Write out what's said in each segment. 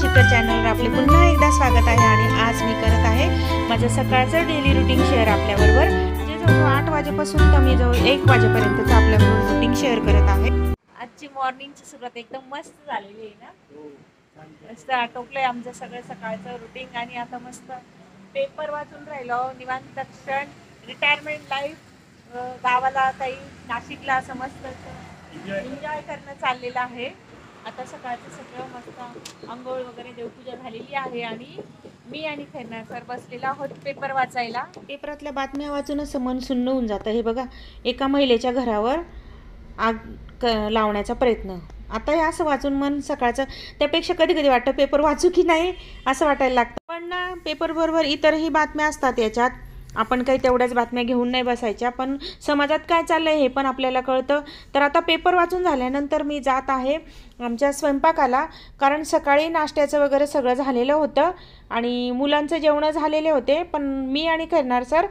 शिखर चॅनलवर आपले पुन्हा एकदा स्वागत आहे आणि आज मी करत आहे माझं सकाळचं डेली रुटीन शेअर आपल्याबरोबर जे जवळ आठ वाजेपासून तर मी जवळ एक वाजेपर्यंतच आपल्याबरोबर रुटीन शेअर करत आहे आजची मॉर्निंगची सुरुवात एकदम मस्त झालेली आहे ना मस्त आटोपलं आहे आमचं सगळं सकाळचं रुटीन आणि आता मस्त पेपर वाचून राहिलो निवांत रिटायरमेंट लाईफ गावाला काही नाशिकला असं मस्त एन्जॉय करणं चाललेलं आहे आता सकाळचं सगळं मस्त आंघोळ वगैरे देवपूजा झालेली आहे आणि मी आणि खैरना सर बसलेला आहोत पेपर वाचायला पेपरातल्या बातम्या वाचूनच मन सुन्न होऊन जातं हे बघा एका महिलेच्या घरावर आग लावण्याचा प्रयत्न आता हे असं वाचून मन सकाळचं त्यापेक्षा कधी कधी वाटतं पेपर वाचू की नाही असं वाटायला लागतं पण ना पेपरबरोबर इतरही बातम्या असतात याच्यात आपण काही तेवढ्याच बातम्या घेऊन नाही बसायच्या पण समाजात काय चाललं आहे हे पण आपल्याला कळतं तर आता पेपर वाचून झाल्यानंतर मी जात आहे आमच्या स्वयंपाकाला कारण सकाळी नाश्त्याचं वगैरे सगळं झालेलं होतं आणि मुलांचं जेवणं झालेले होते पण मी आणि करणार सर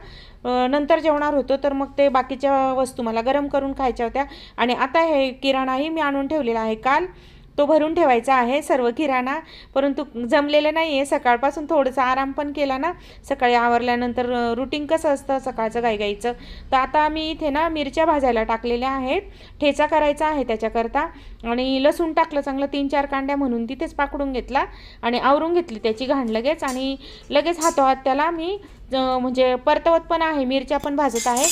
नंतर जेवणार होतो तर मग ते बाकीच्या वस्तू मला गरम करून खायच्या होत्या आणि आता हे किराणाही मी आणून ठेवलेला आहे काल तो भरून ठेवायचा आहे सर्व किराणा परंतु जमलेलं नाही आहे सकाळपासून थोडंसं आराम पण केला ना सकाळी आवरल्यानंतर रुटीन कसं असतं सकाळचं गाईचं तर आता मी इथे ना मिरच्या भाजायला टाकलेल्या आहेत ठेचा करायचा आहे त्याच्याकरता आणि लसूण टाकलं चांगलं तीन चार कांड्या म्हणून तिथेच पाकडून घेतला आणि आवरून घेतली त्याची घाण लगेच आणि लगेच हातोहात त्याला मी म्हणजे परतवत पण आहे मिरच्या पण भाजत आहे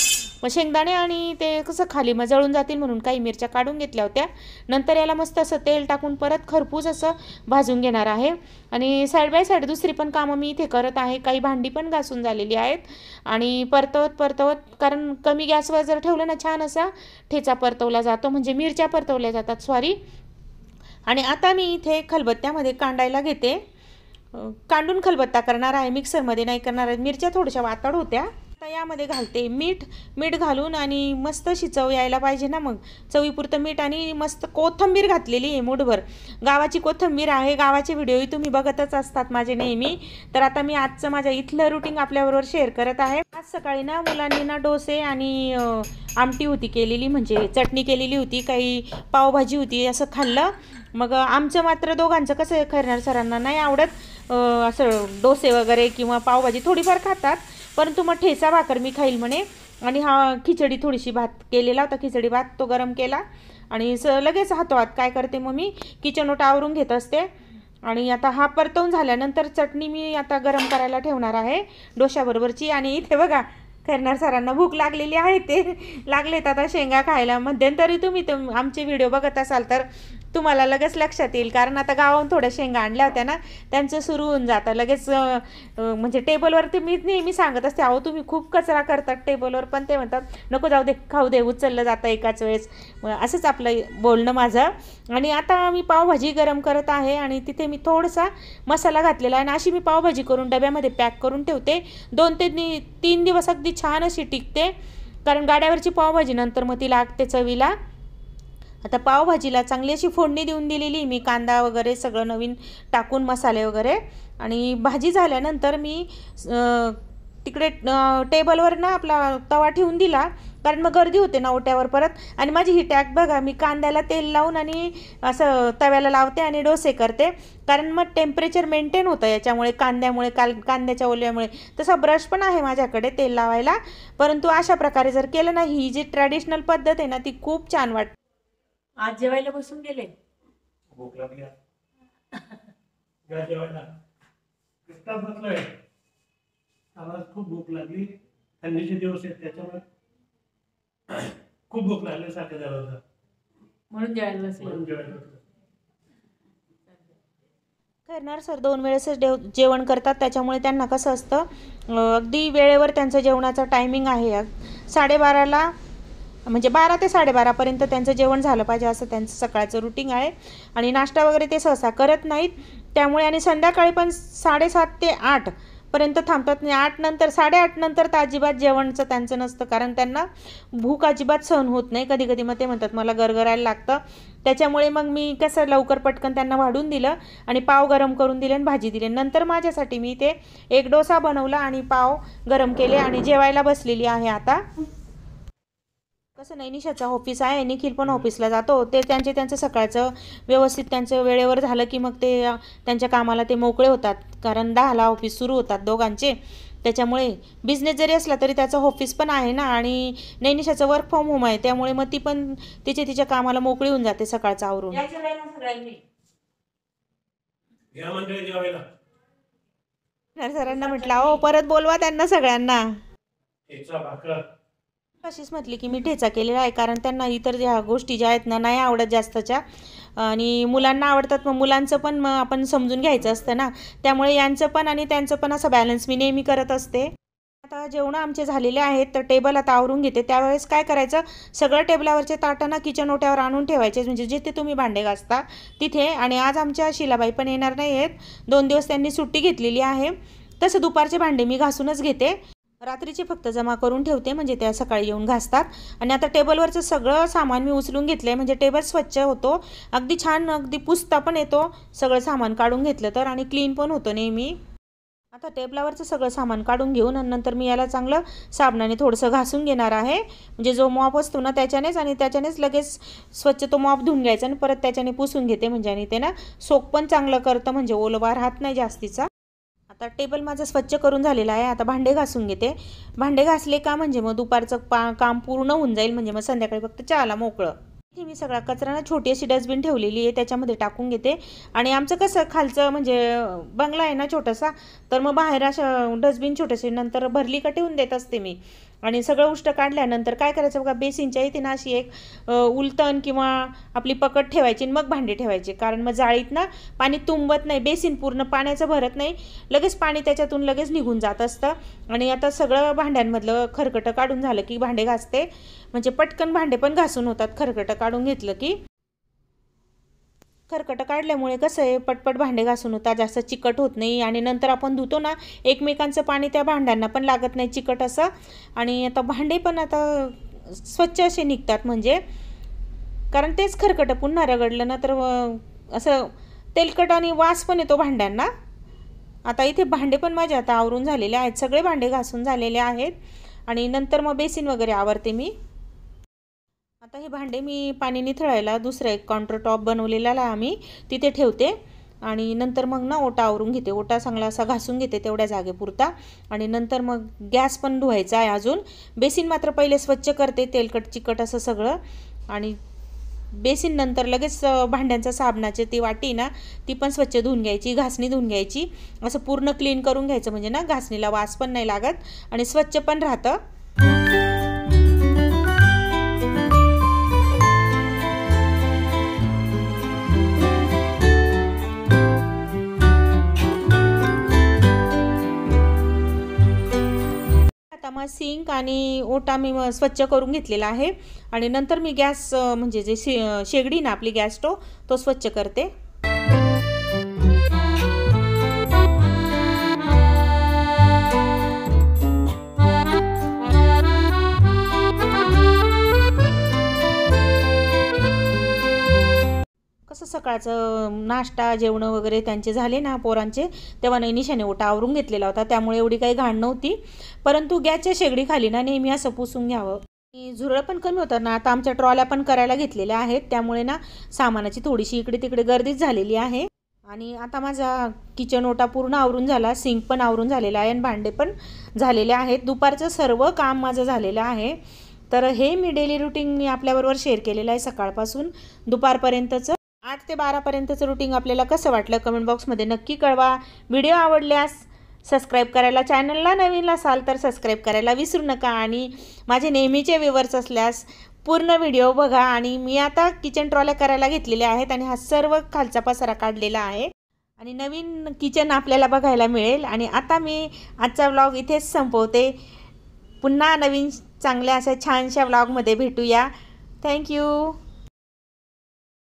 मग शेंगदाणे आणि ते कसं खाली मग जळून जातील म्हणून काही मिरच्या काढून घेतल्या होत्या नंतर याला मस्त असं तेल टाकून परत खरपूस असं भाजून घेणार आहे आणि साईड बाय साईड दुसरी पण कामं मी इथे करत आहे काही भांडी पण घासून झालेली आहेत आणि परतवत परतवत कारण कमी गॅसवर जर ठेवलं ना छान असा ठेचा परतवला जातो म्हणजे मिरच्या परतवल्या जातात सॉरी आणि आता मी इथे खलबत्त्यामध्ये कांडायला घेते कांडून खलबत्ता करणार आहे मिक्सरमध्ये नाही करणार आहे मिरच्या थोड्याशा वातड होत्या आता यामध्ये घालते मीठ मीठ घालून आणि मस्त शिचव यायला पाहिजे ना मग चवीपुरतं मीठ आणि मस्त कोथंबीर घातलेली आहे मूठभर गावाची कोथंबीर आहे गावाचे व्हिडिओही तुम्ही बघतच असतात माझे नेहमी तर आता मी आजचं माझ्या इथलं रुटीन आपल्याबरोबर शेअर करत आहे आज सकाळी ना मुलांनी ना डोसे आणि आमटी होती केलेली म्हणजे चटणी केलेली होती काही पावभाजी होती असं खाल्लं मग आमचं मात्र दोघांचं कसं करणार सरांना नाही आवडत असं डोसे वगैरे किंवा पावभाजी थोडीफार खातात परंतु मग ठेचा भाकर मी खाईल म्हणे आणि हा खिचडी थोडीशी भात केलेला होता खिचडी भात तो गरम केला आणि स लगेच हातोहात काय करते मग मी किचन ओटा आवरून घेत असते आणि आता हा परतवून झाल्यानंतर चटणी मी आता गरम करायला ठेवणार आहे डोशाबरोबरची आणि इथे बघा करणार सरांना भूक लागलेली आहे ते लागलेत आता शेंगा खायला मध्यंतरी तुम्ही तुम आमचे व्हिडिओ बघत असाल तर तुम्हाला लगेच लक्षात येईल कारण आता गावाहून थोड्या शेंगा आणल्या होत्या ना त्यांचं सुरू होऊन जातं लगेच म्हणजे टेबलवरती मी नेहमी सांगत असते अहो तुम्ही खूप कचरा करतात टेबलवर पण ते म्हणतात नको जाऊ दे खाऊ दे उचललं जातं एकाच वेळेस असंच आपलं बोलणं माझं आणि आता मी पावभाजी गरम करत आहे आणि तिथे मी थोडासा मसाला घातलेला आहे आणि अशी मी पावभाजी करून डब्यामध्ये पॅक करून ठेवते दोन ते तीन दिवस अगदी छान अशी टिकते कारण गाड्यावरची पावभाजी नंतर मग ती लागते चवीला आता पावभाजीला चांगली अशी फोडणी देऊन दिलेली मी कांदा वगैरे सगळं नवीन टाकून मसाले वगैरे आणि भाजी झाल्यानंतर मी तिकडे टेबलवर ना आपला तवा ठेवून दिला कारण मग गर्दी होते ना ओट्यावर परत आणि माझी ही टॅक बघा मी कांद्याला तेल लावून आणि असं तव्याला लावते आणि डोसे करते कारण मग टेम्परेचर मेंटेन होतं याच्यामुळे कांद्यामुळे काल कांद्याच्या ओल्यामुळे तसा ब्रश पण आहे माझ्याकडे तेल लावायला परंतु अशा प्रकारे जर केलं ना ही जी ट्रॅडिशनल पद्धत आहे ना ती खूप छान वाटते आज जेवायला बसून गेले भूक लागली मला खूप भूक लागली थंडीचे दिवस आहेत त्याच्यामुळे खूप भूक लागल्यासारखं झालं होतं म्हणून म्हणून करणार सर दोन वेळेसच जेवण करतात त्याच्यामुळे त्यांना कसं असतं अगदी वेळेवर त्यांचं जेवणाचा टायमिंग आहे साडेबाराला म्हणजे बारा ते साडेबारापर्यंत त्यांचं जेवण झालं पाहिजे असं त्यांचं सकाळचं रुटीन आहे आणि नाश्ता वगैरे ते सहसा करत नाहीत त्यामुळे आणि संध्याकाळी पण साडेसात ते आठ पर्यंत थांबतात नाही आठ नंतर साडेआठ नंतर तर अजिबात जेवणचं त्यांचं नसतं कारण त्यांना भूक अजिबात सहन होत नाही कधी कधी मग ते म्हणतात मला गरगरायला लागतं त्याच्यामुळे मग मी कसं लवकर पटकन त्यांना वाढून दिलं आणि पाव गरम करून दिले आणि भाजी दिली नंतर माझ्यासाठी मी ते एक डोसा बनवला आणि पाव गरम केले आणि जेवायला बसलेली आहे आता कसं नाही ऑफिस आहे निखिल पण ऑफिसला जातो ते त्यांचे त्यांचं सकाळचं व्यवस्थित त्यांचं वेळेवर झालं की मग ते त्यांच्या कामाला ते मोकळे होतात कारण दहाला ऑफिस सुरू होतात दोघांचे त्याच्यामुळे बिझनेस जरी असला तरी त्याचं ऑफिस पण आहे ना आणि नैनिशाचं वर्क फ्रॉम होम आहे त्यामुळे मग ती पण तिचे तिच्या कामाला मोकळी होऊन जाते सकाळचं आवरून सरांना म्हटलं हो परत बोलवा त्यांना सगळ्यांना अशीच म्हटली की मी ठेचा केलेला आहे कारण त्यांना इतर ज्या गोष्टी ज्या आहेत ना नाही आवडत जास्तच्या आणि मुलांना आवडतात मग मुलांचं पण मग आपण समजून घ्यायचं असतं ना त्यामुळे यांचं पण आणि त्यांचं पण असं बॅलन्स मी नेहमी करत असते आता जेवणं आमचे झालेले आहेत तर टेबल आता आवरून घेते त्यावेळेस काय करायचं सगळं टेबलावरचे ताटांना किचन ओट्यावर आणून ठेवायचे म्हणजे जिथे तुम्ही भांडे घासता तिथे आणि आज आमच्या शिलाबाई पण येणार नाही आहेत दोन दिवस त्यांनी सुट्टी घेतलेली आहे तसं दुपारचे भांडे मी घासूनच घेते रात्रीची फक्त जमा करून ठेवते म्हणजे त्या सकाळी येऊन घासतात आणि आता टेबलवरचं सगळं सामान मी उचलून घेतलं आहे म्हणजे टेबल स्वच्छ होतो अगदी छान अगदी पुसता पण येतो सगळं सामान काढून घेतलं तर आणि क्लीन पण होतो नेहमी आता टेबलावरचं सगळं सामान काढून घेऊन आणि नंतर मी याला चांगलं साबणाने थोडंसं घासून घेणार आहे म्हणजे जो मॉप असतो ना त्याच्यानेच आणि त्याच्यानेच लगेच स्वच्छ तो मॉप धुवून घ्यायचा आणि परत त्याच्याने पुसून घेते म्हणजे आणि ते ना सोप पण चांगलं करतं म्हणजे ओलवा राहत नाही जास्तीचा आता टेबल माझं स्वच्छ करून झालेला आहे आता भांडे घासून घेते भांडे घासले का म्हणजे मग दुपारचं पा काम पूर्ण होऊन जाईल म्हणजे मग संध्याकाळी फक्त चहाला मोकळं इथे मी सगळा कचरा ना छोटी अशी डस्टबिन ठेवलेली आहे त्याच्यामध्ये टाकून घेते आणि आमचं कसं खालचं म्हणजे बंगला आहे ना छोटासा तर मग बाहेर अशा डस्टबिन छोटेसे नंतर भरली का ठेवून देत असते मी आणि सगळं उष्ट काढल्यानंतर काय करायचं बघा बेसिनच्या इथे ना अशी एक उलतण किंवा आपली पकड ठेवायची मग भांडी ठेवायची कारण मग जाळीत ना पाणी तुंबत नाही बेसिन पूर्ण पाण्याचं भरत नाही लगेच पाणी त्याच्यातून लगेच निघून जात असतं आणि आता सगळं भांड्यांमधलं खरकटं काढून झालं की भांडे घासते म्हणजे पटकन भांडे पण घासून होतात खरकटं काढून घेतलं की खरकट काढल्यामुळे कसं आहे पटपट भांडे घासून होतात जास्त चिकट होत नाही आणि नंतर आपण धुतो ना एकमेकांचं पाणी त्या भांड्यांना पण लागत नाही चिकट असं आणि आता भांडे पण आता स्वच्छ असे निघतात म्हणजे कारण तेच खरकट पुन्हा रगडलं ना तर असं तेलकट आणि वास पण येतो भांड्यांना आता इथे भांडे पण माझे आता आवरून झालेले आहेत सगळे भांडे घासून झालेले आहेत आणि नंतर मग बेसिन वगैरे आवरते मी आता हे भांडे मी पाणी निथळायला दुसरा एक काउंटर टॉप बनवलेला आम्ही तिथे ठेवते आणि नंतर मग ना ओटा आवरून घेते ओटा चांगला असा घासून घेते तेवढ्या जागेपुरता आणि नंतर मग गॅस पण धुवायचा आहे अजून बेसिन मात्र पहिले स्वच्छ करते तेलकट चिकट असं सगळं आणि बेसिन नंतर लगेच भांड्यांचा साबणाचे ती वाटी ना ती पण स्वच्छ धुवून घ्यायची घासणी धुवून घ्यायची असं पूर्ण क्लीन करून घ्यायचं म्हणजे ना घासणीला वास पण नाही लागत आणि स्वच्छ पण राहतं सिंक आणि ओटा मी स्वच्छ करून घेतलेला आहे आणि नंतर मी गॅस म्हणजे जे शे शेगडी ना आपली गॅस स्टोव तो स्वच्छ करते सकाळचं नाश्ता जेवणं वगैरे त्यांचे झाले ना पोरांचे तेव्हा नैनिशाने ओटा आवरून घेतलेला होता त्यामुळे एवढी काही घाण नव्हती परंतु गॅसच्या शेगडीखाली ना नेहमी असं पुसून घ्यावं झुरळ पण कमी होतात ना आता आमच्या ट्रॉल्या पण करायला घेतलेल्या आहेत त्यामुळे ना सामानाची थोडीशी इकडे तिकडे गर्दीच झालेली आहे आणि आता माझा किचन ओटा पूर्ण आवरून झाला सिंक पण आवरून झालेला आहे आणि भांडे पण झालेले आहेत दुपारचं सर्व काम माझं झालेलं आहे तर हे मी डेली रुटीन मी आपल्याबरोबर शेअर केलेलं आहे सकाळपासून दुपारपर्यंतचं आठ ते बारापर्यंतचं रुटीन आपल्याला कसं वाटलं कमेंट बॉक्समध्ये नक्की कळवा व्हिडिओ आवडल्यास सबस्क्राईब करायला चॅनलला नवीन असाल तर सबस्क्राईब करायला विसरू नका आणि माझे नेहमीचे व्ह्युअर्स असल्यास पूर्ण व्हिडिओ बघा आणि मी आता किचन ट्रॉल्या करायला घेतलेले आहेत आणि हा सर्व खालचा पसारा काढलेला आहे आणि नवीन किचन आपल्याला बघायला मिळेल आणि आता मी आजचा व्लॉग इथेच संपवते पुन्हा नवीन चांगल्या अशा छानशा व्लॉगमध्ये भेटूया थँक्यू